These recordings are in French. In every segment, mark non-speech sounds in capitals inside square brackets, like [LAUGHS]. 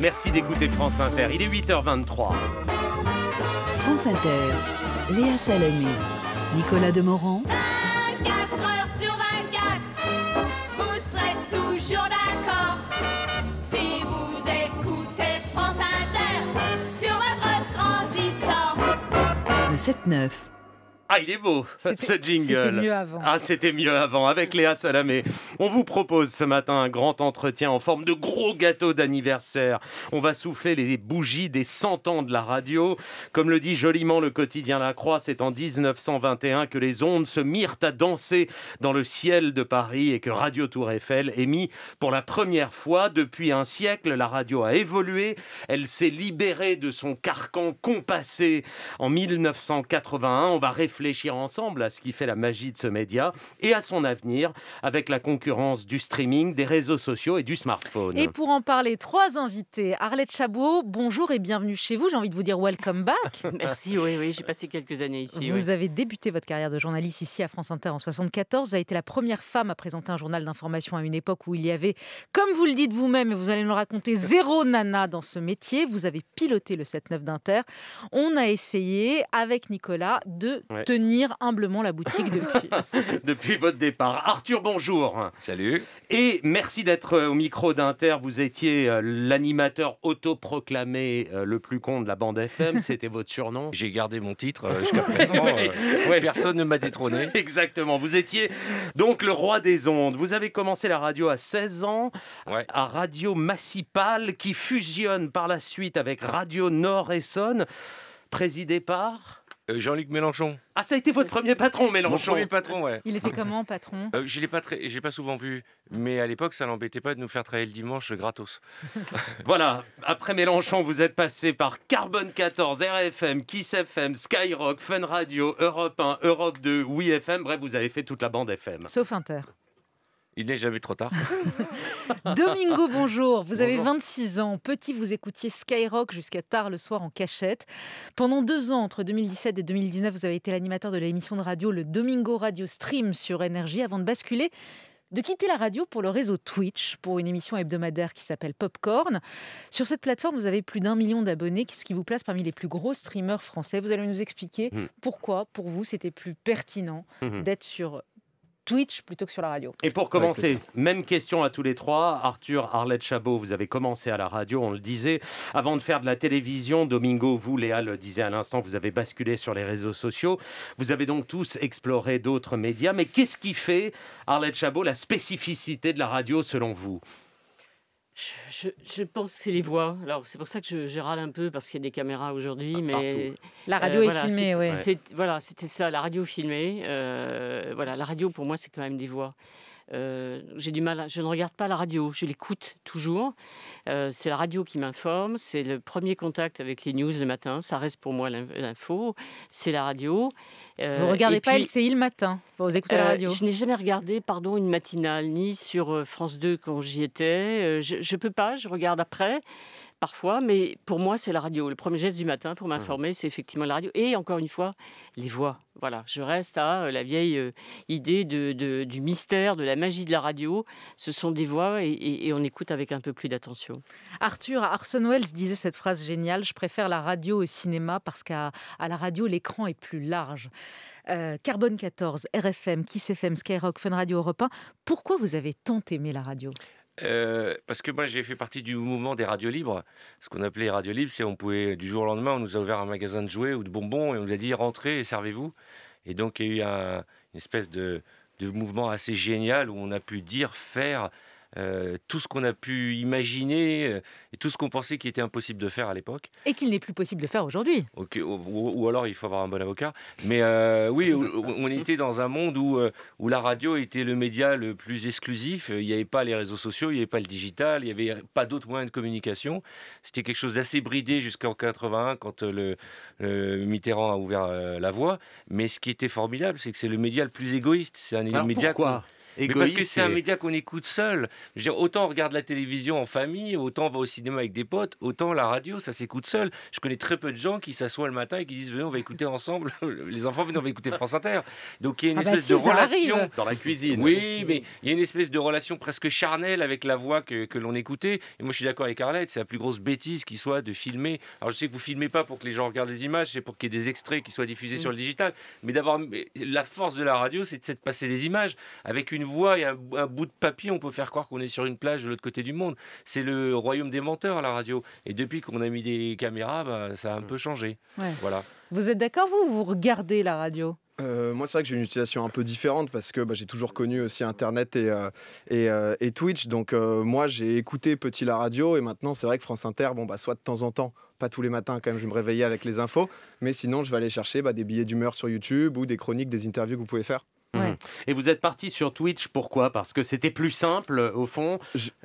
Merci d'écouter France Inter. Il est 8h23. France Inter, Léa Salamé, Nicolas Demorand. 24 heures sur 24, vous serez toujours d'accord. Si vous écoutez France Inter sur votre transistor. Le 7-9. Ah, il est beau, [LAUGHS] ce jingle. C'était mieux avant. Ah, c'était mieux avant, avec Léa Salamé. On vous propose ce matin un grand entretien en forme de gros gâteau d'anniversaire. On va souffler les bougies des 100 ans de la radio. Comme le dit joliment le quotidien La Croix, c'est en 1921 que les ondes se mirent à danser dans le ciel de Paris et que Radio Tour Eiffel émit pour la première fois depuis un siècle. La radio a évolué, elle s'est libérée de son carcan compassé. En 1981, on va réfléchir réfléchir ensemble à ce qui fait la magie de ce média et à son avenir avec la concurrence du streaming, des réseaux sociaux et du smartphone. Et pour en parler, trois invités. Arlette Chabot, bonjour et bienvenue chez vous. J'ai envie de vous dire welcome back. [LAUGHS] Merci, oui, oui, j'ai passé quelques années ici. Vous avez débuté votre carrière de journaliste ici à France Inter en 74. Vous avez été la première femme à présenter un journal d'information à une époque où il y avait, comme vous le dites vous-même, et vous allez nous raconter, zéro nana dans ce métier. Vous avez piloté le 7-9 d'Inter. On a essayé, avec Nicolas, de tenir humblement la boutique depuis. [LAUGHS] depuis votre départ. Arthur, bonjour. Salut. Et merci d'être euh, au micro d'Inter. Vous étiez euh, l'animateur autoproclamé euh, le plus con de la bande FM. [LAUGHS] C'était votre surnom. J'ai gardé mon titre jusqu'à présent. [LAUGHS] Personne ne m'a détrôné. Exactement. Vous étiez donc le roi des ondes. Vous avez commencé la radio à 16 ans, à Radio Massipal, qui fusionne par la suite avec Radio Nord-Essonne, Présidé par euh, Jean-Luc Mélenchon. Ah, ça a été votre premier patron, Mélenchon. Mon patron, ouais. Il était comment, patron euh, Je l'ai pas j'ai pas souvent vu, mais à l'époque, ça l'embêtait pas de nous faire travailler le dimanche gratos. [LAUGHS] voilà. Après Mélenchon, vous êtes passé par Carbone 14, RFM, Kiss FM, Skyrock, Fun Radio, Europe 1, Europe 2, Oui FM. Bref, vous avez fait toute la bande FM. Sauf Inter. Il n'est jamais trop tard. [LAUGHS] Domingo, bonjour. Vous avez 26 ans. Petit, vous écoutiez Skyrock jusqu'à tard le soir en cachette. Pendant deux ans, entre 2017 et 2019, vous avez été l'animateur de l'émission de radio, le Domingo Radio Stream sur Énergie, avant de basculer de quitter la radio pour le réseau Twitch, pour une émission hebdomadaire qui s'appelle Popcorn. Sur cette plateforme, vous avez plus d'un million d'abonnés, ce qui vous place parmi les plus gros streamers français. Vous allez nous expliquer hmm. pourquoi, pour vous, c'était plus pertinent hmm. d'être sur Twitch plutôt que sur la radio. Et pour commencer, même question à tous les trois. Arthur, Arlette Chabot, vous avez commencé à la radio, on le disait. Avant de faire de la télévision, Domingo, vous, Léa, le disait à l'instant, vous avez basculé sur les réseaux sociaux. Vous avez donc tous exploré d'autres médias. Mais qu'est-ce qui fait, Arlette Chabot, la spécificité de la radio selon vous je, pense que c'est les voix. Alors c'est pour ça que je, râle un peu parce qu'il y a des caméras aujourd'hui, ah, mais la euh, radio est filmée. Voilà, c'était ça, la radio filmée. Euh, voilà, la radio pour moi c'est quand même des voix. Euh, j'ai du mal, je ne regarde pas la radio, je l'écoute toujours. Euh, c'est la radio qui m'informe, c'est le premier contact avec les news le matin, ça reste pour moi l'info, c'est la radio. Euh, vous ne regardez pas LCI le matin, vous écoutez la radio Je n'ai jamais regardé, pardon, une matinale, ni sur France 2 quand j'y étais. je ne peux pas, je regarde après parfois, mais pour moi, c'est la radio. Le premier geste du matin pour mmh. m'informer, c'est effectivement la radio. Et encore une fois, les voix. Voilà, je reste à euh, la vieille euh, idée du mystère, de la magie de la radio. Ce sont des voix et, on écoute avec un peu plus d'attention. Arthur Arson Wells disait cette phrase géniale Je préfère la radio au cinéma parce qu'à la radio, l'écran est plus large. Euh, Carbone 14, RFM, Kiss FM, Skyrock, Fun Radio Europe Pourquoi vous avez tant aimé la radio euh, parce que moi j'ai fait partie du mouvement des radios libres. Ce qu'on appelait radios libres, c'est on pouvait du jour au lendemain, on nous a ouvert un magasin de jouets ou de bonbons et on nous a dit rentrez et servez-vous. Et donc il y a eu une espèce de, mouvement assez génial où on a pu dire, faire euh, tout ce qu'on a pu imaginer euh, et tout ce qu'on pensait qu'il était impossible de faire à l'époque. Et qu'il n'est plus possible de faire aujourd'hui. ou, alors il faut avoir un bon avocat. Mais euh, oui, on était dans un monde où, où la radio était le média le plus exclusif. Il n'y avait pas les réseaux sociaux, il n'y avait pas le digital, il n'y avait pas d'autres moyens de communication. C'était quelque chose d'assez bridé jusqu'en 81 quand le, Mitterrand a ouvert la voie. Mais ce qui était formidable, c'est que c'est le média le plus égoïste. C'est un média. Pourquoi mais parce que c'est un média qu'on écoute seul. Je autant on regarde la télévision en famille, autant on va au cinéma avec des potes, autant la radio, ça s'écoute seul. Je connais très peu de gens qui s'assoient le matin et qui disent venez, on va écouter [LAUGHS] ensemble. [LAUGHS] Les enfants, venez, on va écouter France Inter. Donc il y a une ah bah espèce de relation dans la cuisine. Oui, mais il y a une espèce de relation presque charnelle avec la voix que, l'on écoutait. Et moi, je suis d'accord avec Arlette, c'est la plus grosse bêtise qui soit de filmer. Alors je sais que vous filmez pas pour que les gens regardent les images, c'est pour qu'il y ait des extraits qui soient diffusés mm. sur le digital. Mais d'avoir la force de la radio, c'est de passer des images avec une voix et un, un, bout de papier, on peut faire croire qu'on est sur une plage de l'autre côté du monde. C'est le royaume des menteurs, la radio. Et depuis qu'on a mis des caméras, bah, ça a un mm. peu changé. Voilà. Vous êtes d'accord, vous, vous regardez la radio euh, moi, c'est vrai que j'ai une utilisation un peu différente parce que bah, j'ai toujours connu aussi Internet et, euh, euh, et, Twitch. Donc, moi, j'ai écouté petit la radio et maintenant, c'est vrai que France Inter, bon, bah, soit de temps en temps, pas tous les matins quand même, je me réveillais avec les infos, mais sinon, je vais aller chercher bah, des billets d'humeur sur YouTube ou des chroniques, des interviews que vous pouvez faire. Mhm. Et vous êtes parti sur Twitch, pourquoi Parce que c'était plus simple, au fond,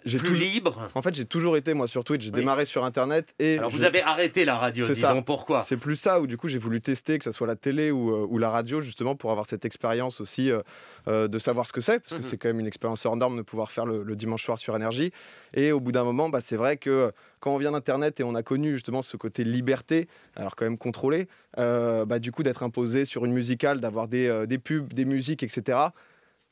plus libre En fait, j'ai toujours été, moi, sur Twitch. J'ai démarré sur Internet. et Alors, vous avez arrêté la radio, disons pourquoi. C'est plus ça, où du coup, j'ai voulu tester, que ce soit la télé euh, ou, la radio, justement, pour avoir cette expérience aussi euh, euh, de savoir ce que c'est, parce que mhm. c'est quand même une expérience hors de pouvoir faire le, dimanche soir sur Énergie. Et au bout d'un moment, bah, c'est vrai que quand on vient d'Internet et on a connu justement ce côté liberté, alors quand même contrôlé, bah, du coup d'être imposé sur une musicale, d'avoir des, des, pubs, des musiques, etc.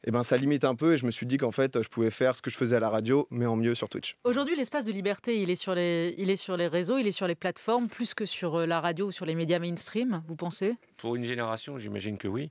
Eh ben, ça limite un peu et je me suis dit qu'en fait, je pouvais faire ce que je faisais à la radio, mais en mieux sur Twitch. Aujourd'hui, l'espace de liberté, il est, sur les, il est sur les réseaux, il est sur les plateformes, plus que sur euh, la radio ou sur les médias mainstream, vous pensez Pour une génération, j'imagine que oui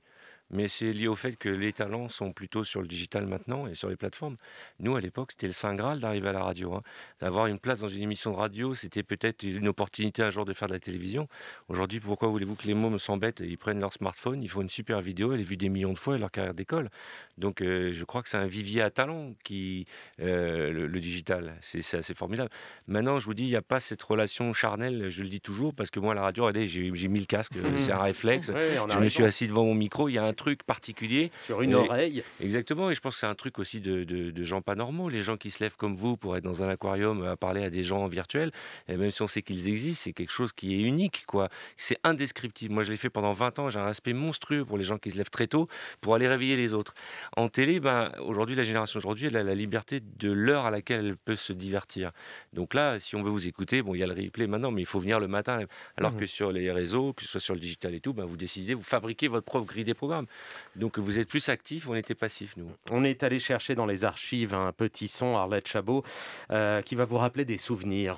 mais c'est lié au fait que les talents sont plutôt sur le digital maintenant et sur les plateformes. Nous, à l'époque, c'était le Saint Graal d'arriver à la radio. Hein. D'avoir une place dans une émission de radio, c'était peut-être une opportunité un jour de faire de la télévision. Aujourd'hui, pourquoi voulez-vous que les mômes s'embêtent Ils prennent leur smartphone, ils font une super vidéo, elle est vue des millions de fois et leur carrière d'école. Donc, euh, je crois que c'est un vivier à talents qui, euh, le, digital. C'est assez formidable. Maintenant, je vous dis, il n'y a pas cette relation charnelle, je le dis toujours, parce que moi, à la radio, regardez, j'ai mis le casque, [LAUGHS] c'est un réflexe. je me suis assis devant mon micro, il y a un truc particulier. Sur une oreille. Exactement, et je pense que c'est un truc aussi de, gens pas normaux, les gens qui se lèvent comme vous pour être dans un aquarium euh, à parler à des gens virtuels, et même si on sait qu'ils existent, c'est quelque chose qui est unique, quoi. C'est indescriptible. Moi, je l'ai fait pendant 20 ans, j'ai un respect monstrueux pour les gens qui se lèvent très tôt pour aller réveiller les autres. En télé, ben, aujourd'hui, la génération aujourd'hui, elle a la liberté de l'heure à laquelle elle peut se divertir. Donc là, si on veut vous écouter, bon, il y a le replay maintenant, mais il faut venir le matin. Alors mmh. que sur les réseaux, que ce soit sur le digital et tout, ben, vous décidez, vous fabriquez votre propre grille des programmes. Donc vous êtes plus actifs, on était passifs, nous. On est allé chercher dans les archives un petit son, Arlette Chabot, euh, qui va vous rappeler des souvenirs.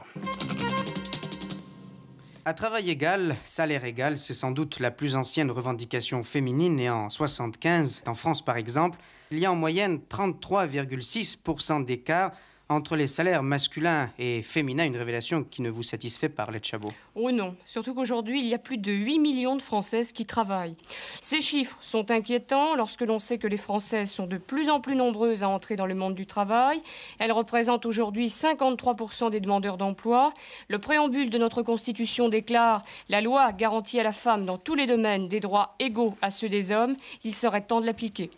À travail égal, salaire égal, c'est sans doute la plus ancienne revendication féminine et en 75, en France par exemple, il y a en moyenne 33,6% d'écart entre les salaires masculins et féminins, une révélation qui ne vous satisfait pas, les Chabot Oh non, surtout qu'aujourd'hui, il y a plus de 8 millions de Françaises qui travaillent. Ces chiffres sont inquiétants lorsque l'on sait que les Françaises sont de plus en plus nombreuses à entrer dans le monde du travail. Elles représentent aujourd'hui 53% des demandeurs d'emploi. Le préambule de notre Constitution déclare « La loi garantit à la femme dans tous les domaines des droits égaux à ceux des hommes. Il serait temps de l'appliquer »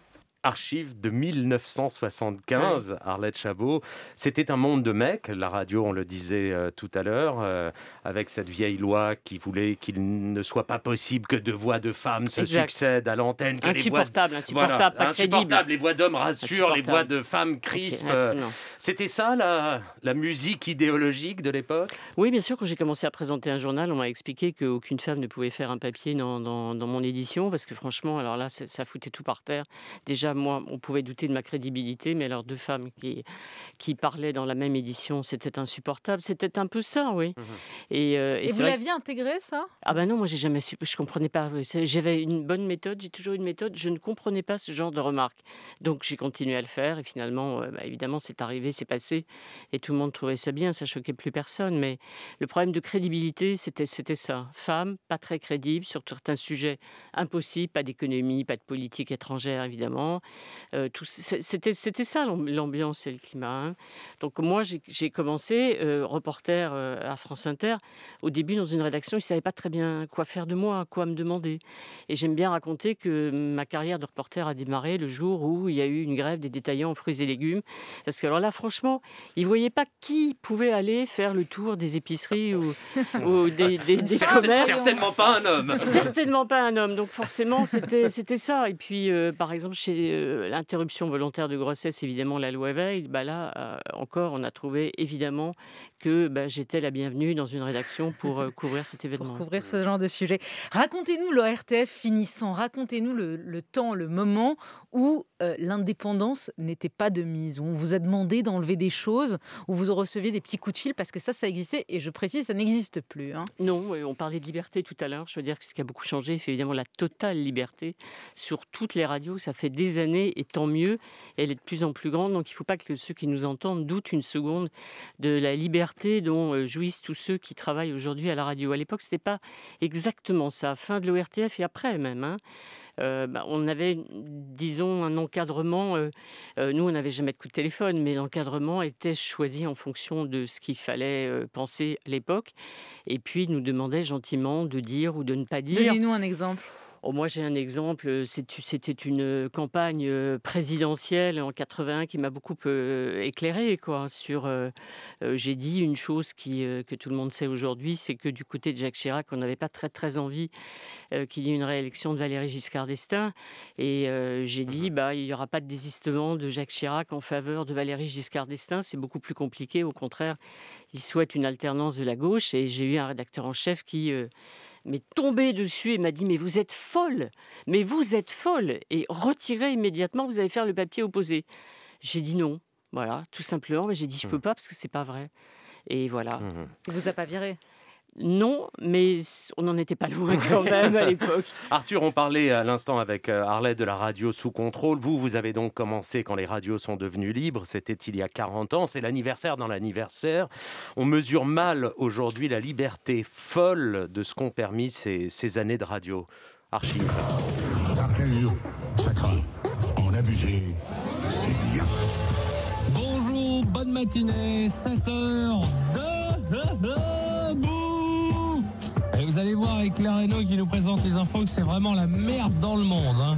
archive de 1975, Arlette Chabot. C'était un monde de mecs, la radio, on le disait euh, tout à l'heure, euh, avec cette vieille loi qui voulait qu'il ne soit pas possible que deux voix de femmes se succèdent à l'antenne. Insupportable, insupportable, pas insupportable. Crédible. Les voix d'hommes rassurent, les voix de femmes crispent. C'était ça la, la musique idéologique de l'époque Oui, bien sûr, quand j'ai commencé à présenter un journal, on m'a expliqué qu'aucune femme ne pouvait faire un papier dans, dans mon édition, parce que franchement, alors là, ça foutait tout par terre. Déjà, moi, on pouvait douter de ma crédibilité, mais alors deux femmes qui, parlaient dans la même édition, c'était insupportable. C'était un peu ça, oui. Mhm. Et, euh, vous l'aviez intégré, ça Ah ben non, moi, j'ai jamais su. Je comprenais pas. J'avais une bonne méthode, j'ai toujours une méthode. Je ne comprenais pas ce genre de remarques. Donc, j'ai continué à le faire. Et finalement, euh, bah, évidemment, c'est arrivé, c'est passé. Et tout le monde trouvait ça bien, ça choquait plus personne. Mais le problème de crédibilité, c'était ça. Femme, pas très crédible sur certains sujets Impossible, pas d'économie, pas de politique étrangère, évidemment. Euh, c'était ça l'ambiance et le climat. Hein. Donc moi, j'ai commencé euh, reporter euh, à France Inter. Au début, dans une rédaction, ils ne savaient pas très bien quoi faire de moi, quoi me demander. Et j'aime bien raconter que ma carrière de reporter a démarré le jour où il y a eu une grève des détaillants en fruits et légumes. Parce que alors là, franchement, ils ne voyaient pas qui pouvait aller faire le tour des épiceries ou, [LAUGHS] des, des, commerces. Certainement pas un homme. Certainement pas un homme. Donc forcément, c'était ça. Et puis, par exemple, chez euh, l'interruption volontaire de grossesse, évidemment, la loi Veil, bah là euh, encore, on a trouvé évidemment que bah, j'étais la bienvenue dans une rédaction pour euh, couvrir cet [LAUGHS] événement. Pour couvrir ce genre de sujet. Racontez-nous l'ORTF finissant, racontez-nous le, temps, le moment où l'indépendance n'était pas de mise, où on vous a demandé d'enlever des choses, où vous receviez des petits coups de fil, parce que ça, ça existait, et je précise, ça n'existe plus. Hein. Non, on parlait de liberté tout à l'heure, je veux dire que ce qui a beaucoup changé, c'est évidemment la totale liberté sur toutes les radios, ça fait des années et tant mieux, elle est de plus en plus grande, donc il ne faut pas que ceux qui nous entendent doutent une seconde de la liberté dont euh, jouissent tous ceux qui travaillent aujourd'hui à la radio. À l'époque, ce n'était pas exactement ça, fin de l'ORTF et après même. Hein. Euh, bah, on avait, disons, un encadrement. Euh, nous, on n'avait jamais de coup de téléphone, mais l'encadrement était choisi en fonction de ce qu'il fallait penser à l'époque. Et puis, nous demandait gentiment de dire ou de ne pas dire. Donnez-nous un exemple. Oh, moi, j'ai un exemple. C'était une campagne présidentielle en 81 qui m'a beaucoup éclairée. éclairé. Quoi, j'ai dit une chose qui, que tout le monde sait aujourd'hui, c'est que du côté de Jacques Chirac, on n'avait pas très très envie qu'il y ait une réélection de Valéry Giscard d'Estaing. Et j'ai dit, mmh bah, il n'y aura pas de désistement de Jacques Chirac en faveur de Valéry Giscard d'Estaing. C'est beaucoup plus compliqué. Au contraire, il souhaite une alternance de la gauche. Et j'ai eu un rédacteur en chef qui mais tombé dessus et m'a dit Mais vous êtes folle Mais vous êtes folle Et retirez immédiatement, vous allez faire le papier opposé. J'ai dit non. Voilà, tout simplement. Mais j'ai dit Je mmh. peux pas parce que c'est pas vrai. Et voilà. Mmh. Il ne vous a pas viré non, mais on n'en était pas loin quand même à [LAUGHS] l'époque. Arthur, on parlait à l'instant avec euh, Arlette de la radio sous contrôle. Vous, vous avez donc commencé quand les radios sont devenues libres. C'était il y a 40 ans. C'est l'anniversaire dans l'anniversaire. On mesure mal aujourd'hui la liberté folle de ce qu'ont permis ces, années de radio. Archive. Arthur, en c'est bien. Bonjour, bonne matinée, 7 h vous allez voir avec Renault qui nous présente les infos que c'est vraiment la merde dans le monde. Hein.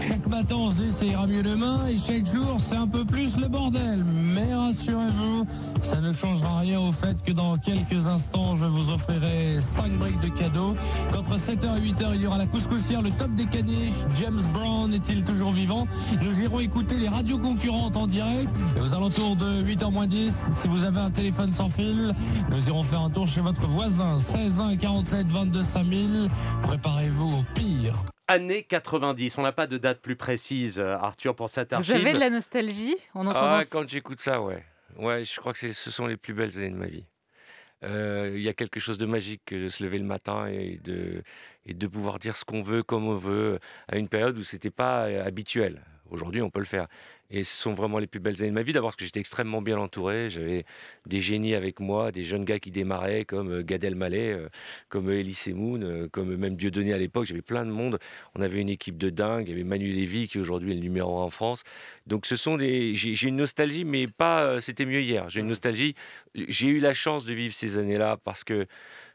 Chaque matin, on se mieux demain, et chaque jour, c'est un peu plus le bordel. Mais rassurez-vous, ça ne changera rien au fait que dans quelques instants, je vous offrirai 5 briques de cadeaux. Qu'entre 7h et 8h, il y aura la couscoussière, le top des caniches. James Brown est-il toujours vivant Nous irons écouter les radios concurrentes en direct. Et aux alentours de 8h 10, si vous avez un téléphone sans fil, nous irons faire un tour chez votre voisin. 16 1 47 22 5000. Préparez-vous au pire années 90. On n'a pas de date plus précise, euh, Arthur, pour cette archive. Vous avez de la nostalgie on Ah, quand j'écoute ça, ouais. Ouais, je crois que ce sont les plus belles années de ma vie. Euh, il y a quelque chose de magique de se lever le matin et de, et de pouvoir dire ce qu'on veut, comme on veut, à une période où ce n'était pas euh, habituel. Aujourd'hui, on peut le faire. Et ce sont vraiment les plus belles années de ma vie. D'abord parce que j'étais extrêmement bien entouré. J'avais des génies avec moi, des jeunes gars qui démarraient comme euh, Gad Elmaleh, euh, comme euh, Elie Semoun, comme même Dieudonné à l'époque. J'avais plein de monde. On avait une équipe de dingue. Il y avait Manu Lévy qui aujourd'hui est le numéro 1 en France. Donc ce sont des... J'ai une nostalgie, mais pas c'était mieux hier. J'ai une mmh. nostalgie. J'ai eu la chance de vivre ces années-là parce que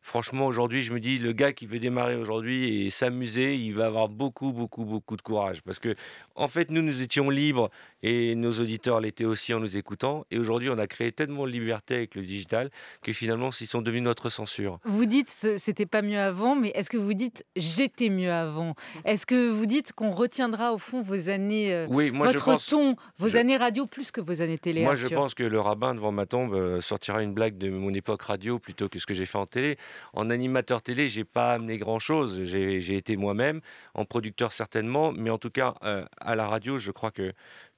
franchement, aujourd'hui, je me dis, le gars qui veut démarrer aujourd'hui et s'amuser, il va avoir beaucoup, beaucoup, beaucoup de courage. Parce que, en fait, nous, nous étions libres et nos auditeurs l'étaient aussi en nous écoutant. Et aujourd'hui, on a créé tellement de liberté avec le digital que finalement, ils sont devenus notre censure. Vous dites c'était pas mieux avant, mais est-ce que vous dites j'étais mieux avant Est-ce que vous dites qu'on retiendra au fond vos années, euh, oui, moi votre ton, vos années radio plus que vos années télé Moi, je pense que le rabbin devant ma tombe euh, sortira une blague de mon époque radio plutôt que ce que j'ai fait en télé. En animateur télé, j'ai pas amené grand-chose. J'ai été moi-même en producteur certainement, mais en tout cas euh, à la radio, je crois que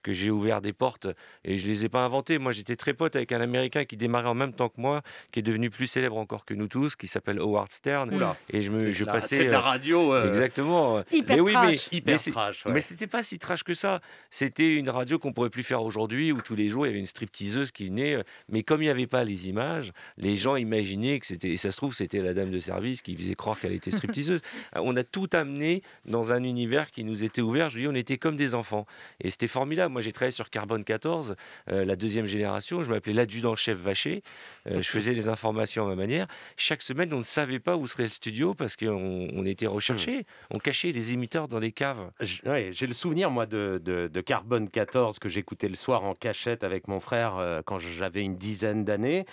que j'ai ouvert des portes et je les ai pas inventées. Moi, j'étais très pote avec un Américain qui démarrait en même temps que moi, qui est devenu plus célèbre encore que nous tous, qui s'appelle Howard Stern. Oula, et je me, je passais. C'est la euh, radio. Euh, exactement. Hyper oui, trash. mais hyper mais trash. Mais c'était pas si trash que ça. C'était une radio qu'on pourrait plus faire aujourd'hui, où tous les jours il y avait une stripteaseuse qui venait. Euh, mais comme il n'y avait pas les images, les gens imaginaient que c'était. Et ça se trouve, c'était la dame de service qui faisait croire qu'elle était stripteaseuse. [LAUGHS] on a tout amené dans un univers qui nous était ouvert. Je dis, on était comme des enfants. Et c'était formidable. Moi, j'ai travaillé sur Carbone 14, euh, la deuxième génération. Je m'appelais l'adjudant-chef Vaché. Euh, je faisais les informations à ma manière. Chaque semaine, on ne savait pas où serait le studio parce qu'on on était recherché. Hmm. On cachait les émetteurs dans les caves. J'ai le souvenir, moi, de, Carbone 14 que j'écoutais le soir en cachette avec mon frère euh, quand j'avais une dizaine d'années.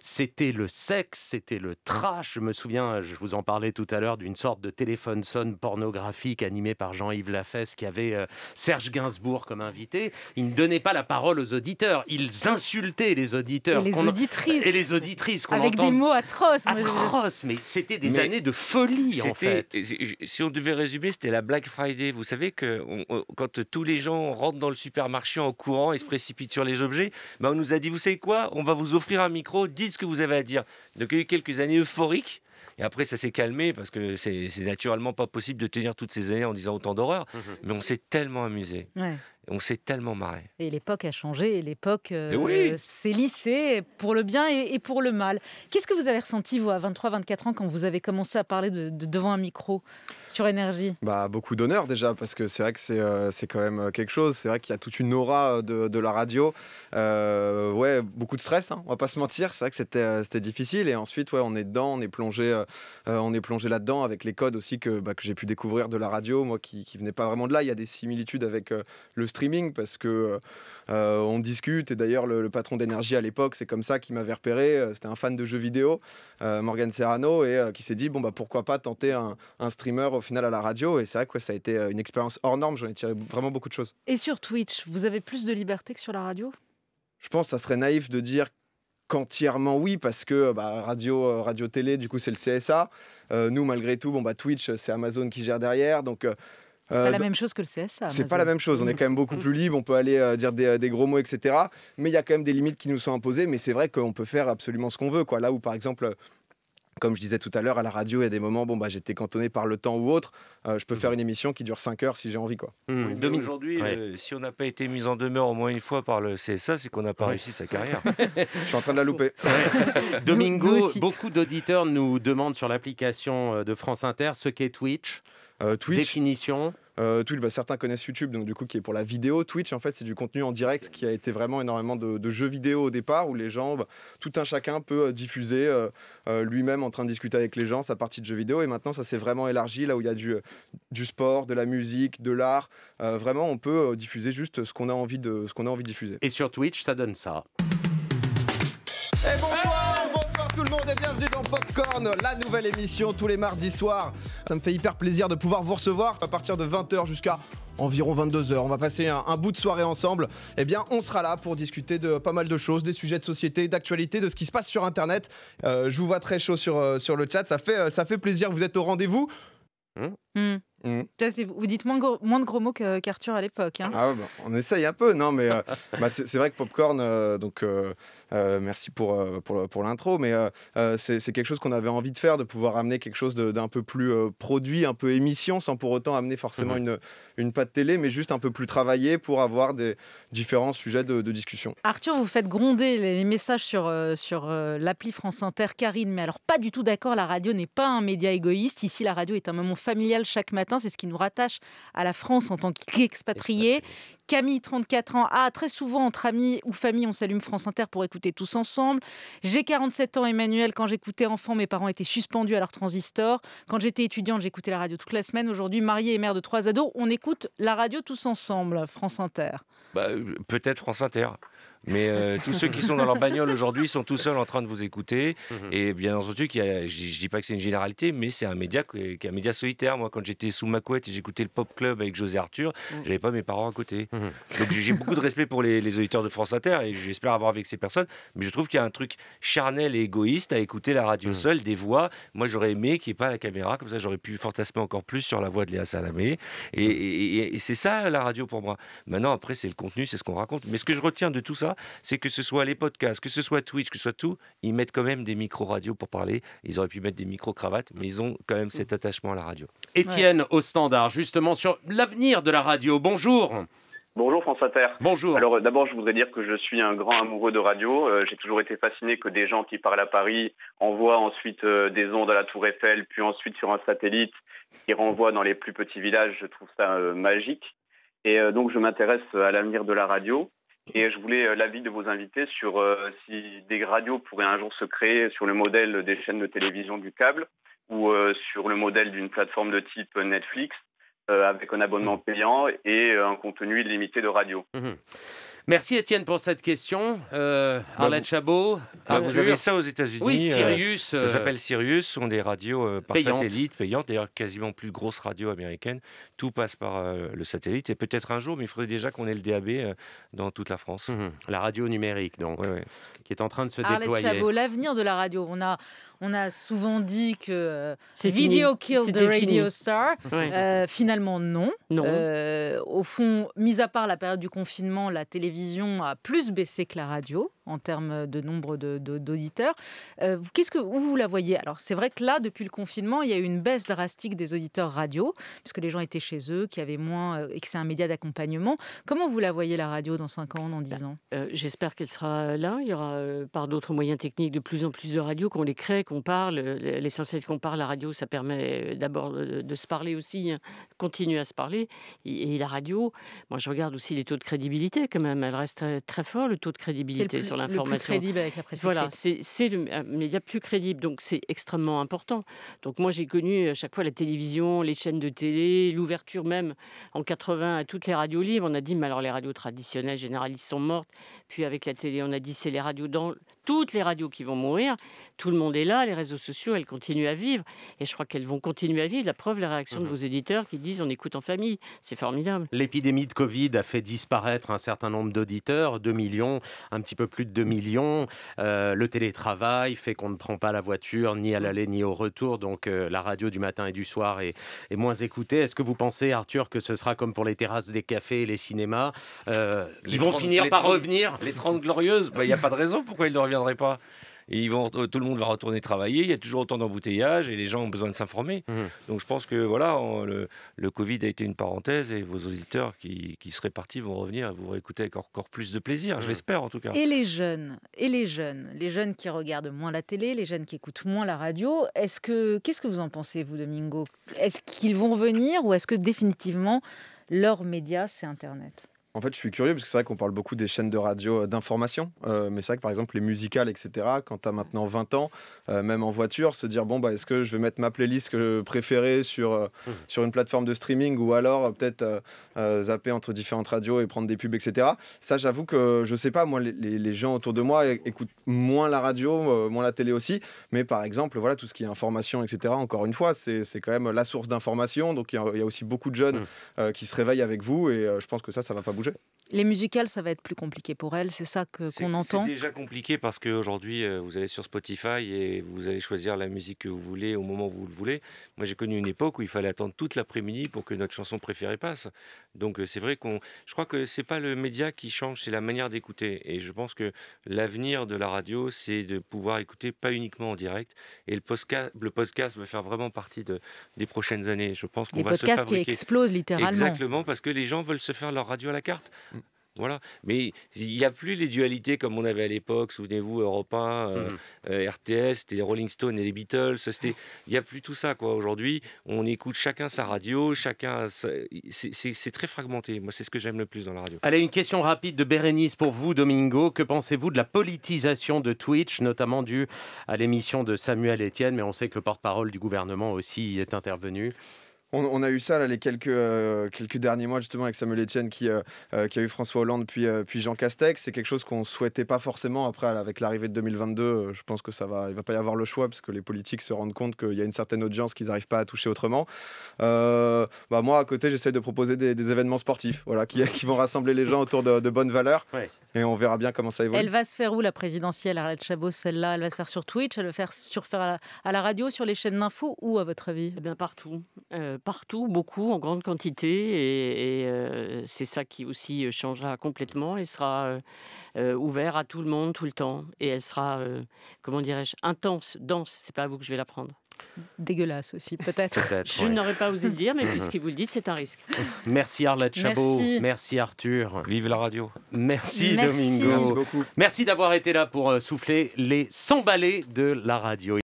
C'était le sexe, c'était le trash. Je me souviens, je vous en parlais tout à l'heure, d'une sorte de téléphone sonne pornographique animé par Jean-Yves Lafesse qui avait Serge Gainsbourg comme invité ils ne donnaient pas la parole aux auditeurs, ils insultaient les auditeurs. Et les auditrices. Et les auditrices Avec des mots atroces. Atroces, mais c'était des années de folie Si on devait résumer, c'était la Black Friday. Vous savez que quand tous les gens rentrent dans le supermarché en courant et se précipitent sur les objets, bah, on nous a dit, vous savez quoi, on va vous offrir un micro, dites ce que vous avez à dire. Donc il y a eu quelques années euphoriques. Et après, ça s'est calmé parce que c'est naturellement pas possible de tenir toutes ces années en disant autant d'horreur mmh Mais on s'est tellement amusé. Ouais. On s'est tellement marré. Et l'époque a changé, l'époque euh, oui. s'est lissée pour le bien et, pour le mal. Qu'est-ce que vous avez ressenti, vous, à 23-24 ans, quand vous avez commencé à parler devant un micro sur énergie bah, Beaucoup d'honneur déjà, parce que c'est vrai que c'est euh, quand même euh, quelque chose. C'est vrai qu'il y a toute une aura de, la radio. ouais, beaucoup de stress, hein, on va pas se mentir. C'est vrai que c'était difficile. Et ensuite, ouais, on est dedans, on est plongé, on est plongé là-dedans avec les codes aussi que, bah, que j'ai pu découvrir de la radio. Moi qui, ne venais pas vraiment de là, il y a des similitudes avec le streaming parce que euh, euh, on discute. Et d'ailleurs, le, patron d'énergie à l'époque, c'est comme ça qu'il m'avait repéré. Euh, c'était un fan de jeux vidéo, Morgan Serrano, et qui s'est dit bon bah pourquoi pas tenter un, streamer au final à la radio. Et c'est vrai que ça a été une expérience hors norme. J'en ai tiré vraiment beaucoup de choses. Et sur Twitch, vous avez plus de liberté que sur la radio Je pense ça serait naïf de dire qu'entièrement oui, parce que bah, radio, radio télé, du coup c'est le CSA. nous, malgré tout, bon, bah, Twitch, c'est Amazon qui gère derrière. Donc c'est euh, pas la même chose que le CSA. C'est pas la même chose. On est mm. quand même beaucoup mm. plus libre. On peut aller euh, dire des, gros mots, etc. Mais il y a quand même des limites qui nous sont imposées. Mais c'est vrai qu'on peut faire absolument ce qu'on veut. Quoi. Là où, par exemple, comme je disais tout à l'heure, à la radio, il y a des moments, bon, bah, j'étais cantonné par le temps ou autre. Euh, je peux mm. faire une émission qui dure 5 heures si j'ai envie. quoi. Aujourd'hui, si on n'a pas été mis en demeure au moins une fois par le CSA, c'est qu'on n'a pas réussi sa carrière. [LAUGHS] je suis en train de la louper. [LAUGHS] Domingo, beaucoup d'auditeurs nous demandent sur l'application de France Inter ce qu'est Twitch. Euh, Twitch. Définition. Euh, Twitch, bah, certains connaissent YouTube, donc du coup qui est pour la vidéo. Twitch, en fait, c'est du contenu en direct qui a été vraiment énormément de, jeux vidéo au départ, où les gens, bah, tout un chacun peut euh, diffuser lui-même en train de discuter avec les gens sa partie de jeux vidéo. Et maintenant, ça s'est vraiment élargi, là où il y a du, du sport, de la musique, de l'art. vraiment, on peut diffuser juste ce qu'on a envie de, ce qu'on a envie de diffuser. Et sur Twitch, ça donne ça. Eh tout le monde et bienvenue dans Popcorn, la nouvelle émission tous les mardis soirs. Ça me fait hyper plaisir de pouvoir vous recevoir à partir de 20h jusqu'à environ 22h. On va passer un, bout de soirée ensemble. Eh bien, on sera là pour discuter de pas mal de choses, des sujets de société, d'actualité, de ce qui se passe sur Internet. Euh, je vous vois très chaud sur, euh, sur le chat, ça fait, euh, ça fait plaisir, vous êtes au rendez-vous. Hein hmm. Mmh. Vous dites moins, moins, de gros mots qu'Arthur à l'époque. Hein. Ah, bah, on essaye un peu, non, mais euh, [LAUGHS] bah, c'est vrai que Popcorn, euh, donc euh, merci pour, pour, l'intro, mais c'est quelque chose qu'on avait envie de faire, de pouvoir amener quelque chose d'un peu plus produit, un peu émission, sans pour autant amener forcément une, une patte télé, mais juste un peu plus travaillé pour avoir des différents sujets de, discussion. Arthur, vous faites gronder les, messages sur, sur l'appli France Inter, Karine, mais alors pas du tout d'accord, la radio n'est pas un média égoïste. Ici, la radio est un moment familial chaque matin c'est ce qui nous rattache à la France en tant qu'expatriés. Camille, 34 ans. Ah, très souvent, entre amis ou famille, on s'allume France Inter pour écouter tous ensemble. J'ai 47 ans, Emmanuel. Quand j'écoutais enfant, mes parents étaient suspendus à leur transistor. Quand j'étais étudiante, j'écoutais la radio toute la semaine. Aujourd'hui, mariée et mère de trois ados, on écoute la radio tous ensemble, France Inter. Bah, euh, peut-être France Inter. Mais euh, tous ceux qui sont dans leur bagnole aujourd'hui sont tout seuls en train de vous écouter. Mhm. Et bien entendu, je, ne dis pas que c'est une généralité, mais c'est un média qui média solitaire. Moi, quand j'étais sous ma couette et j'écoutais le Pop Club avec José Arthur, n'avais mhm. pas mes parents à côté. Mhm. Donc j'ai beaucoup de respect pour les, auditeurs de France Inter et j'espère avoir avec ces personnes. Mais je trouve qu'il y a un truc charnel et égoïste à écouter la radio seule, des voix. Moi, j'aurais aimé qu'il n'y ait pas la caméra, comme ça j'aurais pu fantasmer encore plus sur la voix de Léa Salamé. et c'est ça la radio pour moi. Maintenant, après, c'est le contenu, c'est ce qu'on raconte. Mais ce que je retiens de tout ça, c'est que ce soit les podcasts, que ce soit Twitch, que ce soit tout, ils mettent quand même des micro-radios pour parler. Ils auraient pu mettre des micro-cravates, mais ils ont quand même cet attachement à la radio. Étienne, au standard, justement, sur l'avenir de la radio. Bonjour. Bonjour François Terre. Bonjour. Alors euh, d'abord, je voudrais dire que je suis un grand amoureux de radio. Euh, j'ai toujours été fasciné que des gens qui parlent à Paris envoient ensuite euh, des ondes à la Tour Eiffel, puis ensuite sur un satellite qui renvoie dans les plus petits villages. Je trouve ça magique. Et donc je m'intéresse à l'avenir de la radio. Et je voulais euh, l'avis de vos invités sur euh, si des radios pourraient un jour se créer sur le modèle des chaînes de télévision du câble ou euh, sur le modèle d'une plateforme de type Netflix avec un abonnement mmh. payant et un contenu illimité de radio. Mmh Merci Étienne pour cette question. Euh, bah, Arlette Chabot. Bah, vous avez ça aux États-Unis. Oui, euh, Sirius. ça euh, s'appelle Sirius. Ce sont des radios euh, par satellite payantes, d'ailleurs quasiment plus grosses radios américaines. Tout passe par le satellite et peut-être un jour, mais il faudrait déjà qu'on ait le DAB dans toute la France. Mhm. La radio numérique, donc, qui est en train de se déployer. Arlette Chabot, l'avenir de la radio. On a, on a souvent dit que euh, Video kills Kill the Radio Star. Euh, finalement, non. Euh, au fond, mis à part la période du confinement, la télévision a plus baissé que la radio en termes de nombre d'auditeurs. Euh, qu'est-ce que où vous la voyez Alors c'est vrai que là, depuis le confinement, il y a eu une baisse drastique des auditeurs radio, puisque les gens étaient chez eux, qui avaient moins, euh, et que c'est un média d'accompagnement. Comment vous la voyez la radio dans 5 ans, dans 10 bah, ans euh, J'espère qu'elle sera là. Il y aura par d'autres moyens techniques de plus en plus de radios qu'on les crée, qu'on parle. L'essentiel qu'on parle, la radio, ça permet d'abord de, se parler aussi, hein, continuer à se parler. Et, la radio, moi je regarde aussi les taux de crédibilité quand même. Elle reste très, très fort le taux de crédibilité sur crédible Voilà, c'est le média plus crédible, donc c'est extrêmement important. Donc moi, j'ai connu à euh, chaque fois la télévision, les chaînes de télé, l'ouverture même en 80 à toutes les radios libres. On a dit, mais alors les radios traditionnelles, généralistes sont mortes. Puis avec la télé, on a dit, c'est les radios dans, toutes les radios qui vont mourir. Tout le monde est là, les réseaux sociaux, elles continuent à vivre. Et je crois qu'elles vont continuer à vivre. La preuve, les réactions de mhm. vos éditeurs qui disent on écoute en famille. C'est formidable. L'épidémie de Covid a fait disparaître un certain nombre d'auditeurs, 2 millions, un petit peu plus de 2 mm. millions. Euh, le télétravail fait qu'on ne prend pas la voiture ni à mm. l'aller ni au retour. Donc euh, la radio du matin et du soir est, moins écoutée. Est-ce que vous pensez, Arthur, que ce sera comme pour les terrasses des cafés et les cinémas euh, Ils vont finir par revenir. Les 30 glorieuses, bah, il n'y a pas de raison pourquoi ils ne reviennent pas. Et ils vont, tout le monde va retourner travailler. Il y a toujours autant d'embouteillages et les gens ont besoin de s'informer. Mhm. Donc je pense que voilà, le, Covid a été une parenthèse et vos auditeurs qui, seraient partis vont revenir vous réécouter avec encore plus de plaisir. Mhm. Je l'espère en tout cas. Et les jeunes, et les jeunes, les jeunes qui regardent moins la télé, les jeunes qui écoutent moins la radio. Est-ce que qu'est-ce que vous en pensez vous, Domingo Est-ce qu'ils vont venir ou est-ce que définitivement leur média c'est Internet en fait, je suis curieux parce que c'est vrai qu'on parle beaucoup des chaînes de radio euh, d'information, euh, mais c'est vrai que par exemple les musicales, etc., quand tu as maintenant 20 ans, euh, même en voiture, se dire bon, bah, est-ce que je vais mettre ma playlist préférée sur, mmh. sur une plateforme de streaming ou alors peut-être zapper entre différentes radios et prendre des pubs, etc. Ça, j'avoue que je sais pas, moi, les, gens autour de moi écoutent moins la radio, moins la télé aussi, mais par exemple, voilà, tout ce qui est information, etc., encore une fois, c'est quand même la source d'information, donc il y, a aussi beaucoup de jeunes mmh. qui se réveillent avec vous et je pense que ça, ça va pas bouger. уже. Les musicales, ça va être plus compliqué pour elles, c'est ça que, qu'on entend C'est déjà compliqué parce qu'aujourd'hui, euh, vous allez sur Spotify et vous allez choisir la musique que vous voulez au moment où vous le voulez. Moi, j'ai connu une époque où il fallait attendre toute l'après-midi pour que notre chanson préférée passe. Donc, euh, c'est vrai qu'on. Je crois que c'est pas le média qui change, c'est la manière d'écouter. Et je pense que l'avenir de la radio, c'est de pouvoir écouter pas uniquement en direct. Et le podcast, le podcast va faire vraiment partie de, des prochaines années. Je pense qu'on va se fabriquer. Les podcasts qui explosent littéralement. Exactement, parce que les gens veulent se faire leur radio à la carte. Voilà. Mais il n'y a plus les dualités comme on avait à l'époque. Souvenez-vous, Europa, euh, mmh. euh, RTS, c'était Rolling Stones et les Beatles. Il n'y a plus tout ça. quoi. Aujourd'hui, on écoute chacun sa radio, chacun. C'est très fragmenté. Moi, c'est ce que j'aime le plus dans la radio. Allez, une question rapide de Bérénice pour vous, Domingo. Que pensez-vous de la politisation de Twitch, notamment due à l'émission de Samuel Etienne Mais on sait que le porte-parole du gouvernement aussi est intervenu. On, a eu ça les quelques, euh, quelques derniers mois justement avec Samuel Etienne qui, euh, euh, a eu François Hollande puis, Jean Castex. C'est quelque chose qu'on ne souhaitait pas forcément. Après, avec l'arrivée de 2022, je pense que ça va, il va pas y avoir le choix parce que les politiques se rendent compte qu'il y a une certaine audience qu'ils n'arrivent pas à toucher autrement. bah, moi, à côté, j'essaie de proposer des, événements sportifs voilà, [LAUGHS] qui, vont rassembler les gens autour de, bonnes valeurs et on verra bien comment ça évolue. Elle va se faire où la présidentielle Arlette Chabot, celle-là Elle va se faire sur Twitch Elle va faire sur, faire à, la, radio, sur les chaînes d'infos ou à votre avis Eh bien partout. Euh, partout, beaucoup, en grande quantité. Et, euh, c'est ça qui aussi euh, changera complètement et sera ouvert à tout le monde tout le temps. Et elle sera, comment dirais-je, intense, dense. C'est pas à vous que je vais la prendre. Dégueulasse aussi, peut-être. je n'aurais pas osé le dire, mais [LAUGHS] puisque vous le dites, c'est un risque. Merci Arlette Chabot. Merci. Arthur. Vive la radio. Merci, Domingo. Merci, beaucoup. Merci d'avoir été là pour souffler les 100 de la radio.